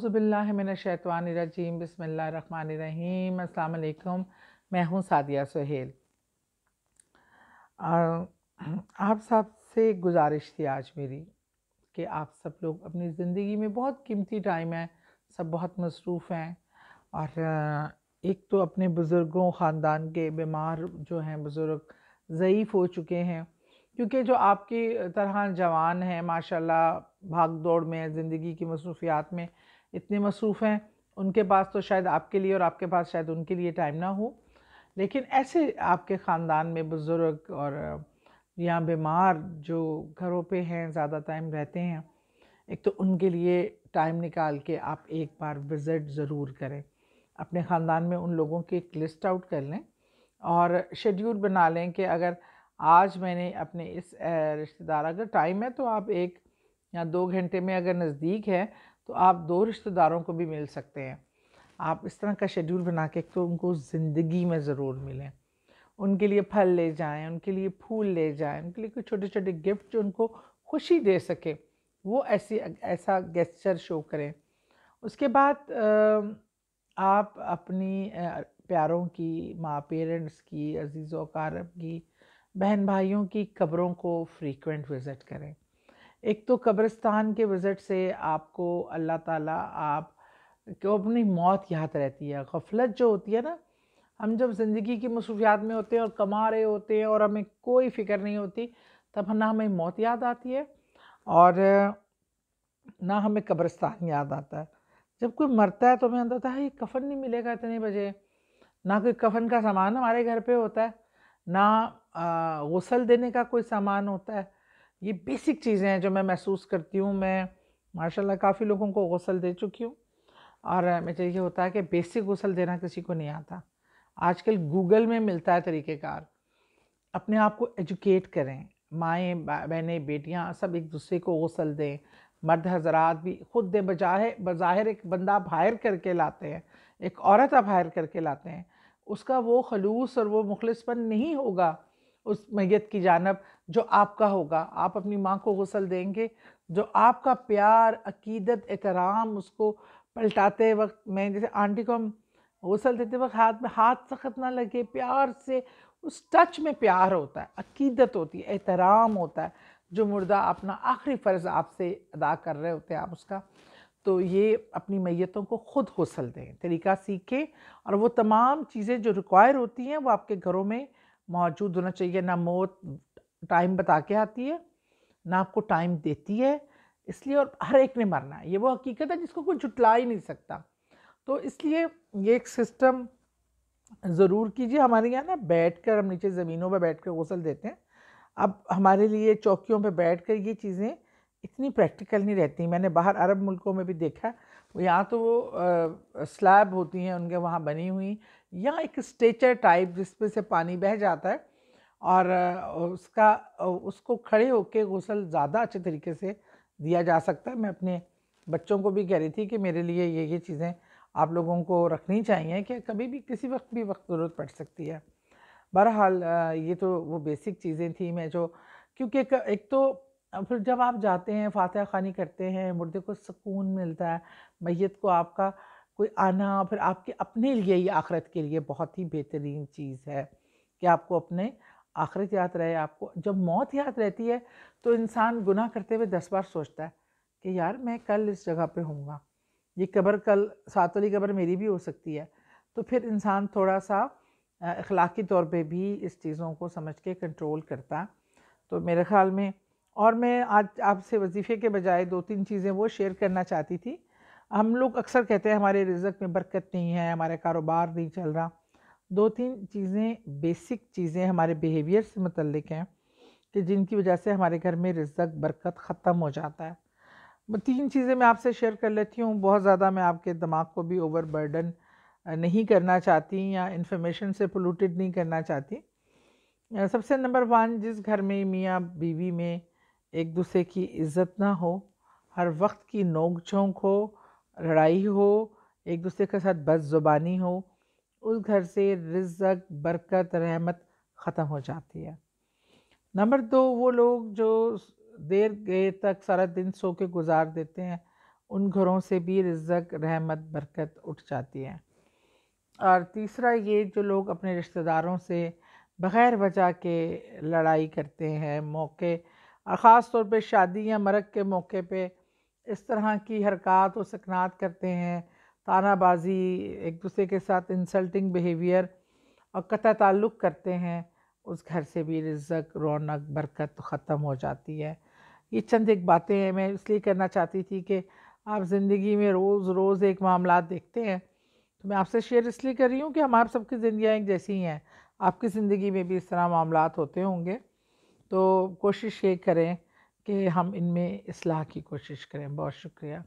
हज़बिल्लाशैतवानरजीम बसमीम अल्लाम मैं हूँ सादिया सुहेल आप सब से गुजारिश थी आज मेरी कि आप सब लोग अपनी ज़िंदगी में बहुत कीमती टाइम है सब बहुत मसरूफ़ हैं और एक तो अपने बुज़ुर्गों ख़ानदान के बीमार जो हैं बुज़ुर्ग ज़यीफ़ हो चुके हैं क्योंकि जो आपकी तरह जवान हैं माशाल्लाह भाग दौड़ में ज़िंदगी की मसरूफियात में इतने मसरूफ़ हैं उनके पास तो शायद आपके लिए और आपके पास शायद उनके लिए टाइम ना हो लेकिन ऐसे आपके ख़ानदान में बुज़ुर्ग और या बीमार जो घरों पे हैं ज़्यादा टाइम रहते हैं एक तो उनके लिए टाइम निकाल के आप एक बार विज़िट ज़रूर करें अपने ख़ानदान में उन लोगों की एक लिस्ट आउट कर लें और शेड्यूल बना लें कि अगर आज मैंने अपने इस रिश्तेदार अगर टाइम है तो आप एक या दो घंटे में अगर नज़दीक है तो आप दो रिश्तेदारों को भी मिल सकते हैं आप इस तरह का शेड्यूल बना के तो उनको ज़िंदगी में ज़रूर मिलें उनके लिए फल ले जाएं उनके लिए फूल ले जाएं उनके लिए कुछ छोटे छोटे गिफ्ट जो उनको खुशी दे सके वो ऐसी ऐसा गेस्चर शो करें उसके बाद आप अपनी प्यारों की माँ पेरेंट्स की अजीज़ व की बहन भाइयों की कब्रों को फ्रीक्वेंट विज़िट करें एक तो कब्रिस्तान के विज़िट से आपको अल्लाह ताला आप को अपनी मौत याद रहती है गफलत जो होती है ना हम जब ज़िंदगी की मसरूफियात में होते हैं और कमा रहे होते हैं और हमें कोई फ़िक्र नहीं होती तब ना हमें मौत याद आती है और ना हमें कब्रिस्तान याद आता है जब कोई मरता है तो हमें अंदर होता है कफ़न नहीं मिलेगा इतने बजे ना कोई कफ़न का सामान हमारे घर पे होता है ना गसल देने का कोई सामान होता है ये बेसिक चीज़ें हैं जो मैं महसूस करती हूँ मैं माशाल्लाह काफ़ी लोगों को गसल दे चुकी हूँ और मुझे ये होता है कि बेसिक गसल देना किसी को नहीं आता आजकल गूगल में मिलता है तरीक़ेकार अपने आप को एजुकेट करें माएँ बहनें बेटियाँ सब एक दूसरे को गसल दें मर्द हजरात भी खुद दे बजाय बज़ाहिर एक बंदा भायर करके लाते हैं एक औरत अब हायर करके लाते हैं उसका वो खलूस और वो मुखलसपन नहीं होगा उस मैत की जानब जो आपका होगा आप अपनी माँ को गसल देंगे जो आपका प्यार अकीदत एहतराम उसको पलटाते वक्त मैं जैसे आंटी को हम गसल देते वक्त हाथ में हाथ सख्त ना लगे प्यार से उस टच में प्यार होता है अकीदत होती है एहतराम होता है जो मुर्दा अपना आखिरी फ़र्ज़ आपसे अदा कर रहे होते हैं आप उसका तो ये अपनी मैतों को ख़ुद गसल दें तरीका सीखें और वो तमाम चीज़ें जो रिक्वायर होती हैं वो आपके घरों में मौजूद होना चाहिए ना मौत टाइम बता के आती है ना आपको टाइम देती है इसलिए और हर एक ने मरना है ये वो हकीकत है जिसको कोई जुटला ही नहीं सकता तो इसलिए ये एक सिस्टम ज़रूर कीजिए हमारे यहाँ ना बैठ कर हम नीचे ज़मीनों पर बैठ कर गसल देते हैं अब हमारे लिए चौकियों पर बैठ कर ये चीज़ें इतनी प्रैक्टिकल नहीं रहती मैंने बाहर अरब मुल्कों में भी देखा यहाँ तो वो स्लैब होती हैं उनके वहाँ बनी हुई या एक स्टेचर टाइप जिसमें से पानी बह जाता है और उसका उसको खड़े होके गसल ज़्यादा अच्छे तरीके से दिया जा सकता है मैं अपने बच्चों को भी कह रही थी कि मेरे लिए ये ये चीज़ें आप लोगों को रखनी चाहिए कि कभी भी किसी वक्त भी वक्त ज़रूरत पड़ सकती है बहरहाल ये तो वो बेसिक चीज़ें थी मैं जो क्योंकि एक, एक तो फिर जब आप जाते हैं फातह खानी करते हैं मुर्दे को सुकून मिलता है मैत को आपका कोई आना फिर आपके अपने लिए ये आखरत के लिए बहुत ही बेहतरीन चीज़ है कि आपको अपने आखिरत याद रहे आपको जब मौत याद रहती है तो इंसान गुनाह करते हुए दस बार सोचता है कि यार मैं कल इस जगह पे होऊंगा ये कब्र कल सात वाली कब्र मेरी भी हो सकती है तो फिर इंसान थोड़ा सा अखलाकी तौर पे भी इस चीज़ों को समझ के कंट्रोल करता तो मेरे ख्याल में और मैं आज आपसे वजीफ़े के बजाय दो तीन चीज़ें वो शेयर करना चाहती थी हम लोग अक्सर कहते हैं हमारे रिजक में बरकत नहीं है हमारा कारोबार नहीं चल रहा दो तीन चीज़ें बेसिक चीज़ें हमारे बिहेवियर से मतलब हैं कि जिनकी वजह से हमारे घर में रिजक बरकत ख़त्म हो जाता है तीन चीज़ें मैं आपसे शेयर कर लेती हूँ बहुत ज़्यादा मैं आपके दिमाग को भी ओवर बर्डन नहीं करना चाहती या इन्फॉर्मेशन से पोलूटेड नहीं करना चाहती सबसे नंबर वन जिस घर में मियाँ बीवी में एक दूसरे की इज्जत ना हो हर वक्त की नोक झोंक हो लड़ाई हो एक दूसरे के साथ बस ज़ुबानी हो उस घर से रिजक बरकत रहमत ख़त्म हो जाती है नंबर दो वो लोग जो देर गए तक सारा दिन सो के गुजार देते हैं उन घरों से भी रिजक रहमत बरकत उठ जाती है और तीसरा ये जो लोग अपने रिश्तेदारों से बग़ैर वजह के लड़ाई करते हैं मौके और ख़ास तौर पे शादी या मरक के मौके पे इस तरह की हरकत और सकनात करते हैं तानाबाजी एक दूसरे के साथ इंसल्टिंग बिहेवियर और कत ताल्लुक़ करते हैं उस घर से भी रिजक रौनक बरकत ख़त्म हो जाती है ये चंद एक बातें हैं मैं इसलिए करना चाहती थी कि आप ज़िंदगी में रोज़ रोज़ एक मामला देखते हैं तो मैं आपसे शेयर इसलिए कर रही हूँ कि हम आप सबकी ज़िंदियाँ एक जैसी ही हैं आपकी ज़िंदगी में भी इस तरह मामला होते होंगे तो कोशिश ये करें कि हम इनमें असलाह की कोशिश करें बहुत शुक्रिया